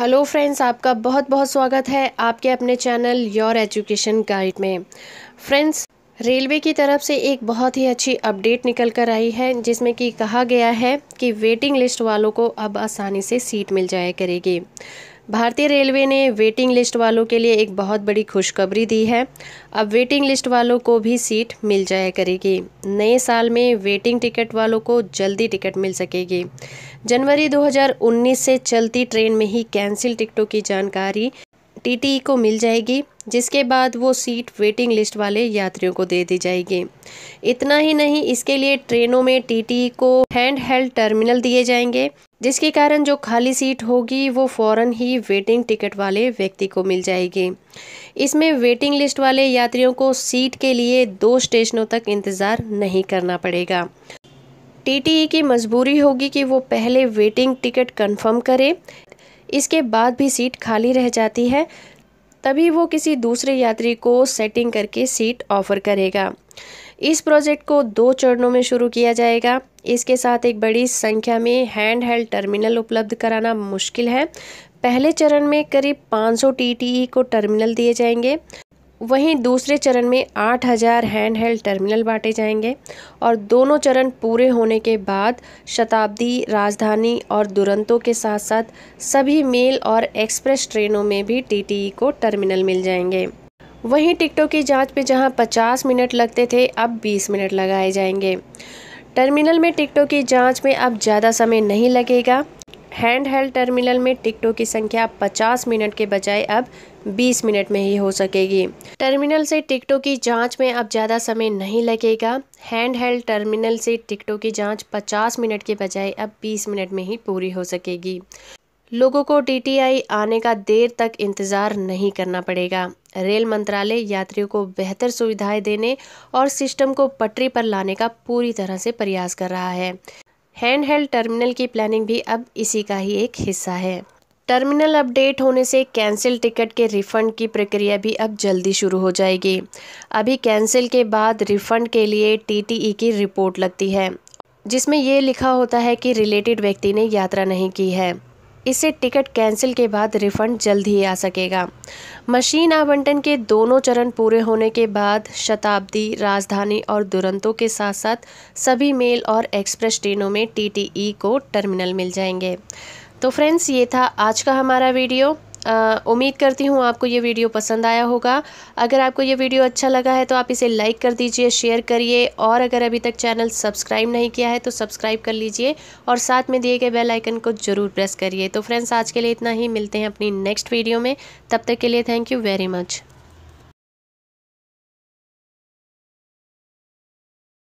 hello friends आपका बहुत बहुत स्वागत है आपके अपने चैनल योर एजुकेशन गाइड में फ्रेंड्स रेलवे की तरफ से एक बहुत ही अच्छी अपडेट निकल कर आई है जिसमें कि कहा गया है कि वेटिंग लिस्ट वालों को अब आसानी से सीट मिल जाया करेगी भारतीय रेलवे ने वेटिंग लिस्ट वालों के लिए एक बहुत बड़ी खुशखबरी दी है अब वेटिंग लिस्ट वालों को भी सीट मिल जाया करेगी नए साल में वेटिंग टिकट वालों को जल्दी टिकट मिल सकेगी जनवरी 2019 से चलती ट्रेन में ही कैंसिल टिकटों की जानकारी टीटीई को मिल जाएगी जिसके बाद वो सीट वेटिंग लिस्ट वाले यात्रियों को दे दी जाएगी इतना ही नहीं इसके लिए ट्रेनों में टीटीई को हैंड हेल्ड टर्मिनल दिए जाएंगे जिसके कारण जो खाली सीट होगी वो फ़ौर ही वेटिंग टिकट वाले व्यक्ति को मिल जाएगी इसमें वेटिंग लिस्ट वाले यात्रियों को सीट के लिए दो स्टेशनों तक इंतज़ार नहीं करना पड़ेगा टीटीई की मजबूरी होगी कि वो पहले वेटिंग टिकट कंफर्म करे इसके बाद भी सीट खाली रह जाती है तभी वो किसी दूसरे यात्री को सेटिंग करके सीट ऑफ़र करेगा इस प्रोजेक्ट को दो चरणों में शुरू किया जाएगा इसके साथ एक बड़ी संख्या में हैंड हेल्ड टर्मिनल उपलब्ध कराना मुश्किल है पहले चरण में करीब 500 सौ को टर्मिनल दिए जाएंगे वहीं दूसरे चरण में 8000 हैंड हेल्ड टर्मिनल बांटे जाएंगे और दोनों चरण पूरे होने के बाद शताब्दी राजधानी और दुरंतों के साथ साथ सभी मेल और एक्सप्रेस ट्रेनों में भी टी को टर्मिनल मिल जाएंगे वहीं टिकटों की जांच में जहां 50 मिनट लगते थे अब 20 मिनट लगाए जाएंगे टर्मिनल में टिकटों की जांच में अब ज़्यादा समय नहीं लगेगा हैंड हेल्ड टर्मिनल में टिकटों की संख्या 50 मिनट के बजाय अब 20 मिनट में ही हो सकेगी टर्मिनल से टिकटों की जांच में अब ज़्यादा समय नहीं लगेगा हैंड हेल्ड टर्मिनल से टिकटों की जांच 50 मिनट के बजाय अब 20 मिनट में ही पूरी हो सकेगी लोगों को टीटीआई आने का देर तक इंतजार नहीं करना पड़ेगा रेल मंत्रालय यात्रियों को बेहतर सुविधाएं देने और सिस्टम को पटरी पर लाने का पूरी तरह से प्रयास कर रहा है हैंड हेल्ड टर्मिनल की प्लानिंग भी अब इसी का ही एक हिस्सा है टर्मिनल अपडेट होने से कैंसिल टिकट के रिफ़ंड की प्रक्रिया भी अब जल्दी शुरू हो जाएगी अभी कैंसिल के बाद रिफ़ंड के लिए टीटीई की रिपोर्ट लगती है जिसमें ये लिखा होता है कि रिलेटेड व्यक्ति ने यात्रा नहीं की है इसे टिकट कैंसिल के बाद रिफंड जल्द ही आ सकेगा मशीन आवंटन के दोनों चरण पूरे होने के बाद शताब्दी राजधानी और दुरंतों के साथ साथ सभी मेल और एक्सप्रेस ट्रेनों में टीटीई को टर्मिनल मिल जाएंगे तो फ्रेंड्स ये था आज का हमारा वीडियो उम्मीद करती हूँ आपको ये वीडियो पसंद आया होगा अगर आपको ये वीडियो अच्छा लगा है तो आप इसे लाइक कर दीजिए शेयर करिए और अगर अभी तक चैनल सब्सक्राइब नहीं किया है तो सब्सक्राइब कर लीजिए और साथ में दिए गए बेल आइकन को ज़रूर प्रेस करिए तो फ्रेंड्स आज के लिए इतना ही मिलते हैं अपनी नेक्स्ट वीडियो में तब तक के लिए थैंक यू वेरी मच